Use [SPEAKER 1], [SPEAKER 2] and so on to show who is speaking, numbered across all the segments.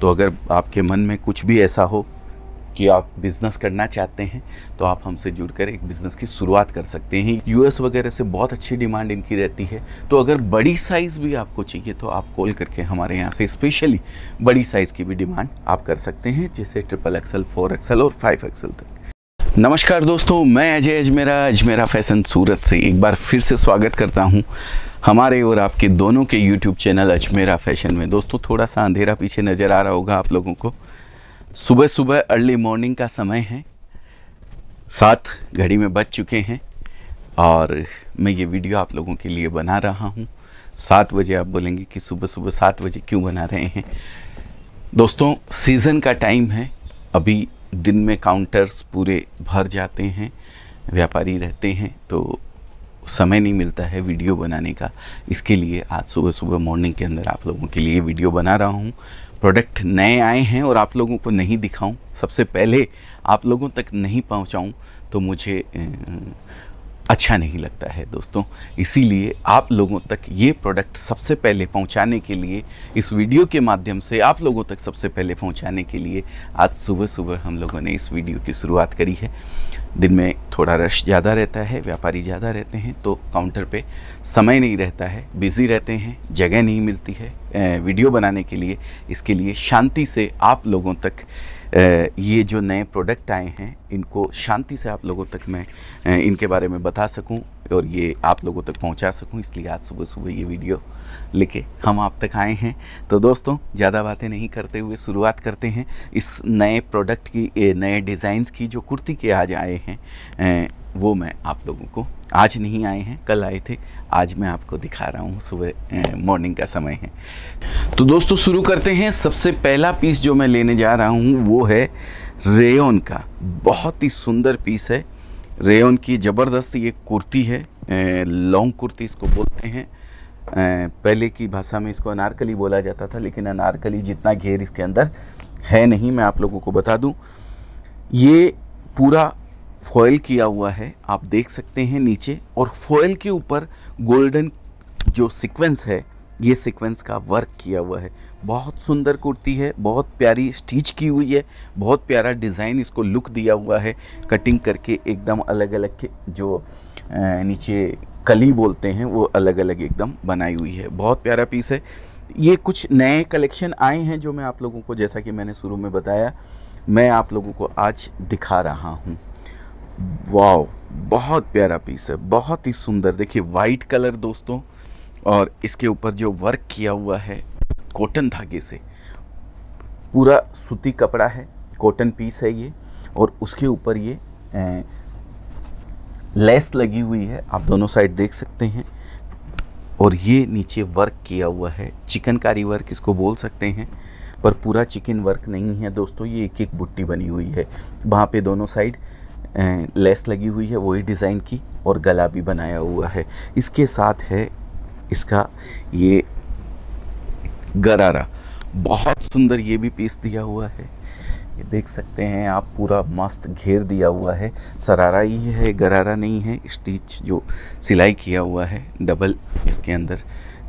[SPEAKER 1] तो अगर आपके मन में कुछ भी ऐसा हो कि आप बिज़नेस करना चाहते हैं तो आप हमसे जुड़कर एक बिज़नेस की शुरुआत कर सकते हैं यूएस वगैरह से बहुत अच्छी डिमांड इनकी रहती है तो अगर बड़ी साइज़ भी आपको चाहिए तो आप कॉल करके हमारे यहाँ से स्पेशली बड़ी साइज़ की भी डिमांड आप कर सकते हैं जैसे ट्रिपल एक्सल फोर एक्सल और फाइव एक्सल तक नमस्कार दोस्तों मैं अजय अजमेरा अजमेरा फैशन सूरत से एक बार फिर से स्वागत करता हूँ हमारे और आपके दोनों के यूट्यूब चैनल अजमेरा फैशन में दोस्तों थोड़ा सा अंधेरा पीछे नज़र आ रहा होगा आप लोगों को सुबह सुबह अर्ली मॉर्निंग का समय है साथ घड़ी में बज चुके हैं और मैं ये वीडियो आप लोगों के लिए बना रहा हूँ सात बजे आप बोलेंगे कि सुबह सुबह सात बजे क्यों बना रहे हैं दोस्तों सीज़न का टाइम है अभी दिन में काउंटर्स पूरे भर जाते हैं व्यापारी रहते हैं तो समय नहीं मिलता है वीडियो बनाने का इसके लिए आज सुबह सुबह मॉर्निंग के अंदर आप लोगों के लिए वीडियो बना रहा हूँ प्रोडक्ट नए आए हैं और आप लोगों को नहीं दिखाऊं सबसे पहले आप लोगों तक नहीं पहुंचाऊं तो मुझे अच्छा नहीं लगता है दोस्तों इसीलिए आप लोगों तक ये प्रोडक्ट सबसे पहले पहुंचाने के लिए इस वीडियो के माध्यम से आप लोगों तक सबसे पहले पहुंचाने के लिए आज सुबह सुबह हम लोगों ने इस वीडियो की शुरुआत करी है दिन में थोड़ा रश ज़्यादा रहता है व्यापारी ज़्यादा रहते हैं तो काउंटर पे समय नहीं रहता है बिज़ी रहते हैं जगह नहीं मिलती है वीडियो बनाने के लिए इसके लिए शांति से आप लोगों तक ये जो नए प्रोडक्ट आए हैं इनको शांति से आप लोगों तक मैं इनके बारे में बता सकूं और ये आप लोगों तक पहुंचा सकूं इसलिए आज सुबह सुबह ये वीडियो लेके हम आप तक आए हैं तो दोस्तों ज़्यादा बातें नहीं करते हुए शुरुआत करते हैं इस नए प्रोडक्ट की नए डिज़ाइंस की जो कुर्ती के आज आए हैं वो मैं आप लोगों को आज नहीं आए हैं कल आए थे आज मैं आपको दिखा रहा हूँ सुबह मॉर्निंग का समय है तो दोस्तों शुरू करते हैं सबसे पहला पीस जो मैं लेने जा रहा हूँ वो है रेयन का बहुत ही सुंदर पीस है रेयन की ज़बरदस्त ये कुर्ती है लॉन्ग कुर्ती इसको बोलते हैं पहले की भाषा में इसको अनारकली बोला जाता था लेकिन अनारकली जितना घेर इसके अंदर है नहीं मैं आप लोगों को बता दूँ ये पूरा फॉयल किया हुआ है आप देख सकते हैं नीचे और फॉयल के ऊपर गोल्डन जो सीक्वेंस है ये सीक्वेंस का वर्क किया हुआ है बहुत सुंदर कुर्ती है बहुत प्यारी स्टिच की हुई है बहुत प्यारा डिज़ाइन इसको लुक दिया हुआ है कटिंग करके एकदम अलग अलग के जो नीचे कली बोलते हैं वो अलग अलग एकदम बनाई हुई है बहुत प्यारा पीस है ये कुछ नए कलेक्शन आए हैं जो मैं आप लोगों को जैसा कि मैंने शुरू में बताया मैं आप लोगों को आज दिखा रहा हूँ वाव बहुत प्यारा पीस है बहुत ही सुंदर देखिए वाइट कलर दोस्तों और इसके ऊपर जो वर्क किया हुआ है कॉटन धागे से पूरा सूती कपड़ा है कॉटन पीस है ये और उसके ऊपर ये ए, लेस लगी हुई है आप दोनों साइड देख सकते हैं और ये नीचे वर्क किया हुआ है चिकनकारी वर्क इसको बोल सकते हैं पर पूरा चिकन वर्क नहीं है दोस्तों ये एक एक बुट्टी बनी हुई है वहाँ पे दोनों साइड लेस लगी हुई है वही डिज़ाइन की और गला भी बनाया हुआ है इसके साथ है इसका ये गरारा बहुत सुंदर ये भी पीस दिया हुआ है ये देख सकते हैं आप पूरा मस्त घेर दिया हुआ है सरारा ही है गरारा नहीं है स्टिच जो सिलाई किया हुआ है डबल इसके अंदर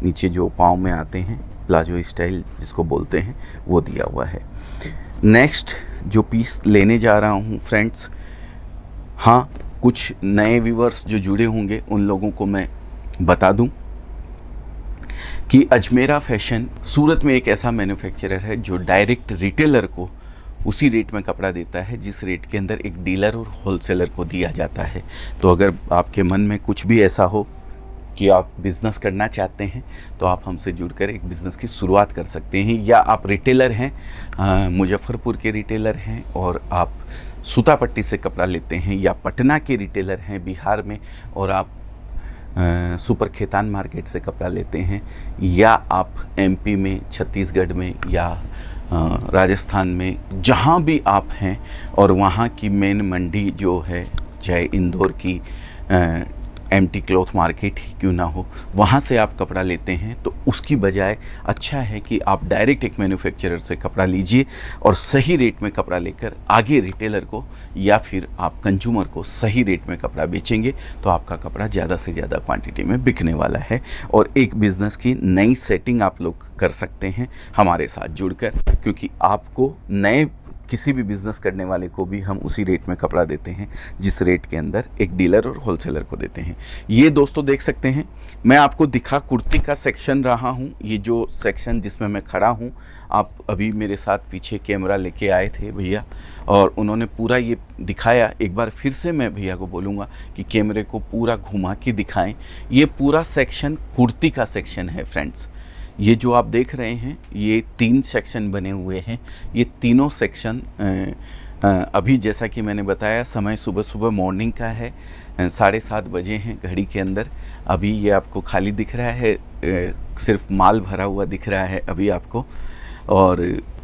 [SPEAKER 1] नीचे जो पाँव में आते हैं प्लाजो स्टाइल जिसको बोलते हैं वो दिया हुआ है नेक्स्ट जो पीस लेने जा रहा हूँ फ्रेंड्स हाँ कुछ नए व्यूवर्स जो जुड़े होंगे उन लोगों को मैं बता दूं कि अजमेरा फैशन सूरत में एक ऐसा मैन्युफैक्चरर है जो डायरेक्ट रिटेलर को उसी रेट में कपड़ा देता है जिस रेट के अंदर एक डीलर और होलसेलर को दिया जाता है तो अगर आपके मन में कुछ भी ऐसा हो कि आप बिज़नेस करना चाहते हैं तो आप हमसे जुड़कर एक बिज़नेस की शुरुआत कर सकते हैं या आप रिटेलर हैं मुजफ्फ़रपुर के रिटेलर हैं और आप सूतापट्टी से कपड़ा लेते हैं या पटना के रिटेलर हैं बिहार में और आप आ, सुपर खेतान मार्केट से कपड़ा लेते हैं या आप एमपी में छत्तीसगढ़ में या आ, राजस्थान में जहाँ भी आप हैं और वहाँ की मेन मंडी जो है चाहे इंदौर की आ, टी क्लॉथ मार्केट ही क्यों ना हो वहाँ से आप कपड़ा लेते हैं तो उसकी बजाय अच्छा है कि आप डायरेक्ट एक मैन्युफैक्चरर से कपड़ा लीजिए और सही रेट में कपड़ा लेकर आगे रिटेलर को या फिर आप कंज्यूमर को सही रेट में कपड़ा बेचेंगे तो आपका कपड़ा ज़्यादा से ज़्यादा क्वान्टिटी में बिकने वाला है और एक बिज़नेस की नई सेटिंग आप लोग कर सकते हैं हमारे साथ जुड़कर क्योंकि आपको नए किसी भी बिज़नेस करने वाले को भी हम उसी रेट में कपड़ा देते हैं जिस रेट के अंदर एक डीलर और होलसेलर को देते हैं ये दोस्तों देख सकते हैं मैं आपको दिखा कुर्ती का सेक्शन रहा हूँ ये जो सेक्शन जिसमें मैं खड़ा हूँ आप अभी मेरे साथ पीछे कैमरा लेके आए थे भैया और उन्होंने पूरा ये दिखाया एक बार फिर से मैं भैया को बोलूँगा कि कैमरे को पूरा घुमा के दिखाएँ ये पूरा सेक्शन कुर्ती का सेक्शन है फ्रेंड्स ये जो आप देख रहे हैं ये तीन सेक्शन बने हुए हैं ये तीनों सेक्शन अभी जैसा कि मैंने बताया समय सुबह सुबह मॉर्निंग का है साढ़े सात बजे हैं घड़ी के अंदर अभी ये आपको खाली दिख रहा है सिर्फ माल भरा हुआ दिख रहा है अभी आपको और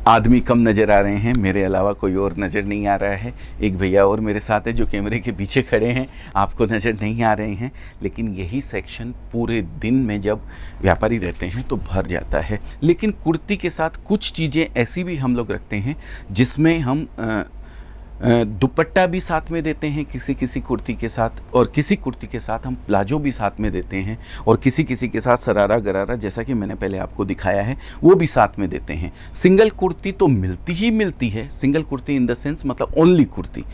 [SPEAKER 1] आदमी कम नज़र आ रहे हैं मेरे अलावा कोई और नज़र नहीं आ रहा है एक भैया और मेरे साथ है जो कैमरे के पीछे खड़े हैं आपको नज़र नहीं आ रहे हैं लेकिन यही सेक्शन पूरे दिन में जब व्यापारी रहते हैं तो भर जाता है लेकिन कुर्ती के साथ कुछ चीज़ें ऐसी भी हम लोग रखते हैं जिसमें हम आ, दुपट्टा भी साथ में देते हैं किसी किसी कुर्ती के साथ और किसी कुर्ती के साथ हम प्लाजो भी साथ में देते हैं और किसी किसी के साथ सरारा गरारा जैसा कि मैंने पहले आपको दिखाया है वो भी साथ में देते हैं सिंगल कुर्ती तो मिलती ही मिलती है single kurti in the sense मतलब ओनली कुर्ती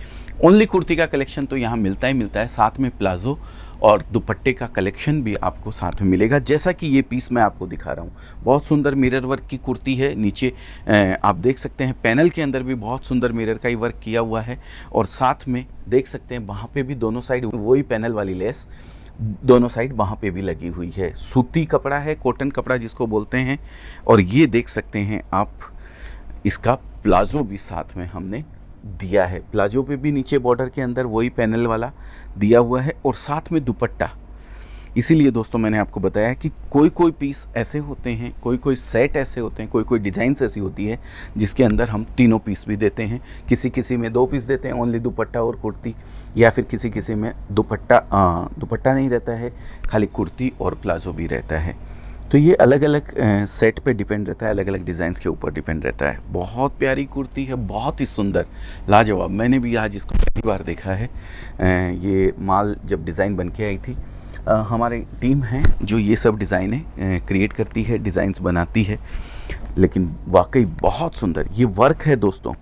[SPEAKER 1] ओनली कुर्ती का कलेक्शन तो यहाँ मिलता ही मिलता है साथ में प्लाजो और दुपट्टे का कलेक्शन भी आपको साथ में मिलेगा जैसा कि ये पीस मैं आपको दिखा रहा हूँ बहुत सुंदर मिरर वर्क की कुर्ती है नीचे आप देख सकते हैं पैनल के अंदर भी बहुत सुंदर मिरर का ही वर्क किया हुआ है और साथ में देख सकते हैं वहाँ पे भी दोनों साइड वही पैनल वाली लेस दोनों साइड वहाँ पे भी लगी हुई है सूती कपड़ा है कॉटन कपड़ा जिसको बोलते हैं और ये देख सकते हैं आप इसका प्लाजो भी साथ में हमने दिया है प्लाजो पे भी नीचे बॉर्डर के अंदर वही पैनल वाला दिया हुआ है और साथ में दुपट्टा इसीलिए दोस्तों मैंने आपको बताया कि कोई कोई पीस ऐसे होते हैं कोई कोई सेट ऐसे होते हैं कोई कोई डिज़ाइंस ऐसी होती है जिसके अंदर हम तीनों पीस भी देते हैं किसी किसी में दो पीस देते हैं ओनली दुपट्टा और कुर्ती या फिर किसी किसी में दुपट्टा हाँ, दुपट्टा नहीं रहता है खाली कुर्ती और प्लाजो भी रहता है तो ये अलग अलग सेट पे डिपेंड रहता है अलग अलग डिज़ाइंस के ऊपर डिपेंड रहता है बहुत प्यारी कुर्ती है बहुत ही सुंदर लाजवाब मैंने भी आज इसको पहली बार देखा है ये माल जब डिज़ाइन बन के आई थी हमारे टीम है जो ये सब डिज़ाइनें क्रिएट करती है डिज़ाइंस बनाती है लेकिन वाकई बहुत सुंदर ये वर्क है दोस्तों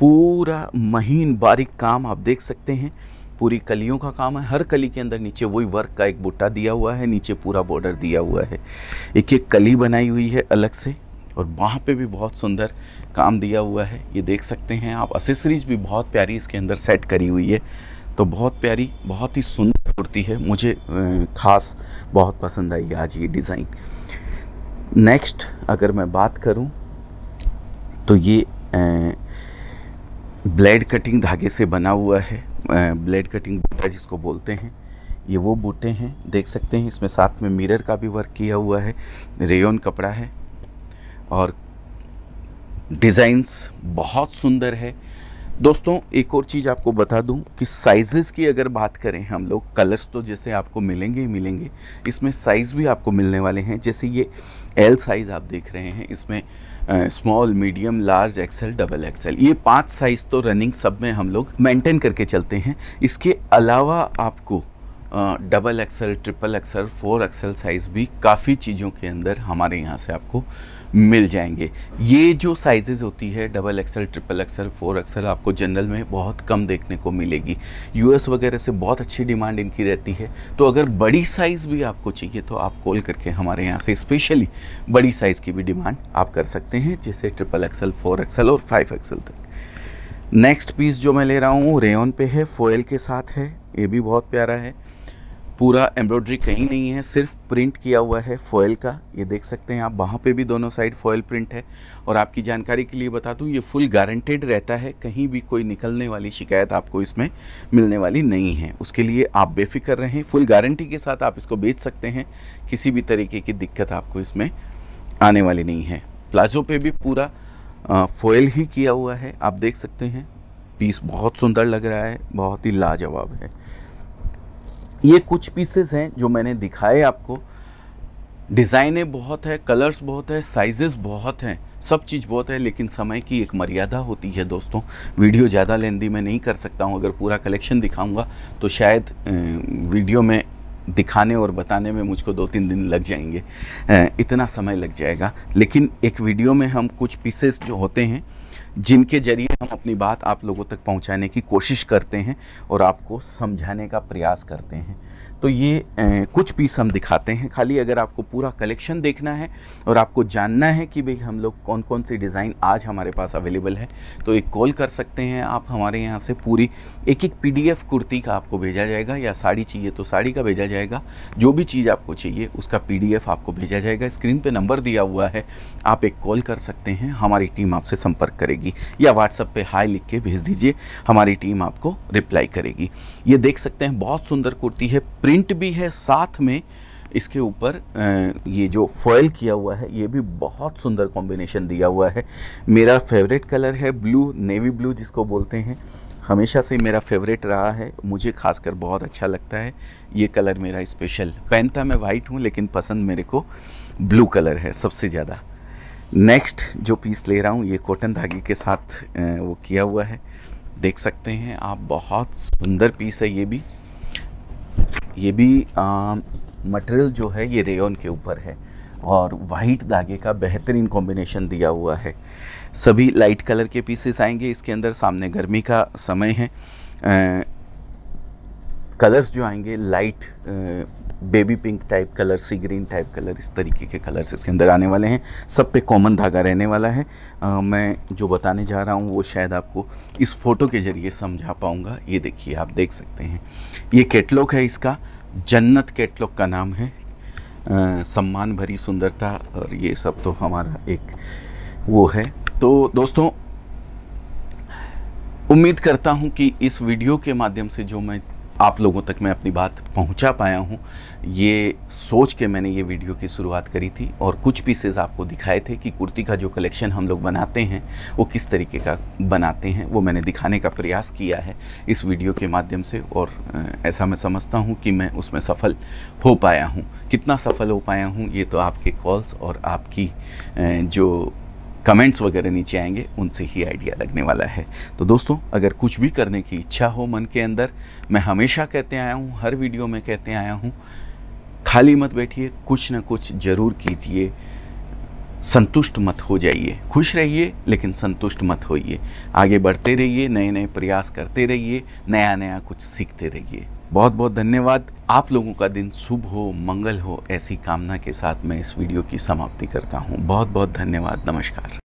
[SPEAKER 1] पूरा महीन बारीक काम आप देख सकते हैं पूरी कलियों का काम है हर कली के अंदर नीचे वही वर्क का एक बुट्टा दिया हुआ है नीचे पूरा बॉर्डर दिया हुआ है एक एक कली बनाई हुई है अलग से और वहाँ पे भी बहुत सुंदर काम दिया हुआ है ये देख सकते हैं आप असेसरीज भी बहुत प्यारी इसके अंदर सेट करी हुई है तो बहुत प्यारी बहुत ही सुंदर कुर्ती है मुझे ख़ास बहुत पसंद आई आज ये डिज़ाइन नेक्स्ट अगर मैं बात करूँ तो ये ब्लेड कटिंग धागे से बना हुआ है ब्लेड कटिंग बूटा जिसको बोलते हैं ये वो बूटे हैं देख सकते हैं इसमें साथ में मिरर का भी वर्क किया हुआ है रेयन कपड़ा है और डिज़ाइंस बहुत सुंदर है दोस्तों एक और चीज़ आपको बता दूं कि साइज़ेस की अगर बात करें हम लोग कलर्स तो जैसे आपको मिलेंगे ही मिलेंगे इसमें साइज़ भी आपको मिलने वाले हैं जैसे ये एल साइज़ आप देख रहे हैं इसमें small medium large XL double XL ये पांच साइज़ तो रनिंग सब में हम लोग मेंटेन करके चलते हैं इसके अलावा आपको double XL triple XL four XL size भी काफ़ी चीज़ों के अंदर हमारे यहाँ से आपको मिल जाएंगे ये जो साइजेज़ होती है double XL triple XL four XL आपको जनरल में बहुत कम देखने को मिलेगी यूएस वगैरह से बहुत अच्छी डिमांड इनकी रहती है तो अगर बड़ी साइज़ भी आपको चाहिए तो आप कॉल करके हमारे यहाँ से स्पेशली बड़ी साइज़ की भी डिमांड आप कर सकते हैं जैसे ट्रिपल एक्सल फोर एक्सल और फाइव एक्सल तक नेक्स्ट पीस जो मैं ले रहा हूँ रेन पे है फोयल के साथ है ये भी बहुत प्यारा है पूरा एम्ब्रॉयड्री कहीं नहीं है सिर्फ प्रिंट किया हुआ है फॉयल का ये देख सकते हैं आप वहाँ पे भी दोनों साइड फॉयल प्रिंट है और आपकी जानकारी के लिए बता दूँ ये फुल गारंटेड रहता है कहीं भी कोई निकलने वाली शिकायत आपको इसमें मिलने वाली नहीं है उसके लिए आप बेफिक्र रहें फुल गारंटी के साथ आप इसको बेच सकते हैं किसी भी तरीके की दिक्कत आपको इसमें आने वाली नहीं है प्लाजो पर भी पूरा फॉयल ही किया हुआ है आप देख सकते हैं पीस बहुत सुंदर लग रहा है बहुत ही लाजवाब है ये कुछ पीसेस हैं जो मैंने दिखाए आपको डिज़ाइनें बहुत है कलर्स बहुत है साइजेस बहुत हैं सब चीज़ बहुत है लेकिन समय की एक मर्यादा होती है दोस्तों वीडियो ज़्यादा लेंदी मैं नहीं कर सकता हूँ अगर पूरा कलेक्शन दिखाऊंगा तो शायद वीडियो में दिखाने और बताने में मुझको दो तीन दिन लग जाएंगे इतना समय लग जाएगा लेकिन एक वीडियो में हम कुछ पीसेस जो होते हैं जिनके जरिए हम अपनी बात आप लोगों तक पहुंचाने की कोशिश करते हैं और आपको समझाने का प्रयास करते हैं तो ये ए, कुछ पीस हम दिखाते हैं खाली अगर आपको पूरा कलेक्शन देखना है और आपको जानना है कि भाई हम लोग कौन कौन सी डिज़ाइन आज हमारे पास अवेलेबल है तो एक कॉल कर सकते हैं आप हमारे यहाँ से पूरी एक एक पी कुर्ती का आपको भेजा जाएगा या साड़ी चाहिए तो साड़ी का भेजा जाएगा जो भी चीज़ आपको चाहिए उसका पी आपको भेजा जाएगा स्क्रीन पर नंबर दिया हुआ है आप एक कॉल कर सकते हैं हमारी टीम आपसे संपर्क करेगी जाएगी या व्हाट्सएप पे हाई लिख के भेज दीजिए हमारी टीम आपको रिप्लाई करेगी ये देख सकते हैं बहुत सुंदर कुर्ती है प्रिंट भी है साथ में इसके ऊपर ये जो फॉयल किया हुआ है ये भी बहुत सुंदर कॉम्बिनेशन दिया हुआ है मेरा फेवरेट कलर है ब्लू नेवी ब्लू जिसको बोलते हैं हमेशा से मेरा फेवरेट रहा है मुझे खासकर बहुत अच्छा लगता है ये कलर मेरा स्पेशल पहनता मैं वाइट हूँ लेकिन पसंद मेरे को ब्लू कलर है सबसे ज़्यादा नेक्स्ट जो पीस ले रहा हूँ ये कॉटन धागे के साथ वो किया हुआ है देख सकते हैं आप बहुत सुंदर पीस है ये भी ये भी मटेरियल जो है ये रेयन के ऊपर है और वाइट धागे का बेहतरीन कॉम्बिनेशन दिया हुआ है सभी लाइट कलर के पीसेस आएंगे इसके अंदर सामने गर्मी का समय है आ, कलर्स जो आएंगे light baby pink type colour sea green type colour इस तरीके के कलर्स इसके अंदर आने वाले हैं सब पे कॉमन धागा रहने वाला है आ, मैं जो बताने जा रहा हूँ वो शायद आपको इस फ़ोटो के ज़रिए समझा पाऊँगा ये देखिए आप देख सकते हैं ये कैटलॉग है इसका जन्नत कैटलॉग का नाम है आ, सम्मान भरी सुंदरता और ये सब तो हमारा एक वो है तो दोस्तों उम्मीद करता हूँ कि इस वीडियो के माध्यम से जो मैं आप लोगों तक मैं अपनी बात पहुंचा पाया हूं ये सोच के मैंने ये वीडियो की शुरुआत करी थी और कुछ पीसेज आपको दिखाए थे कि कुर्ती का जो कलेक्शन हम लोग बनाते हैं वो किस तरीके का बनाते हैं वो मैंने दिखाने का प्रयास किया है इस वीडियो के माध्यम से और ऐसा मैं समझता हूँ कि मैं उसमें सफल हो पाया हूँ कितना सफल हो पाया हूँ ये तो आपके कॉल्स और आपकी जो कमेंट्स वगैरह नीचे आएंगे उनसे ही आइडिया लगने वाला है तो दोस्तों अगर कुछ भी करने की इच्छा हो मन के अंदर मैं हमेशा कहते आया हूँ हर वीडियो में कहते आया हूँ खाली मत बैठिए कुछ ना कुछ ज़रूर कीजिए संतुष्ट मत हो जाइए खुश रहिए लेकिन संतुष्ट मत होइए आगे बढ़ते रहिए नए नए प्रयास करते रहिए नया नया कुछ सीखते रहिए बहुत बहुत धन्यवाद आप लोगों का दिन शुभ हो मंगल हो ऐसी कामना के साथ मैं इस वीडियो की समाप्ति करता हूँ बहुत बहुत धन्यवाद नमस्कार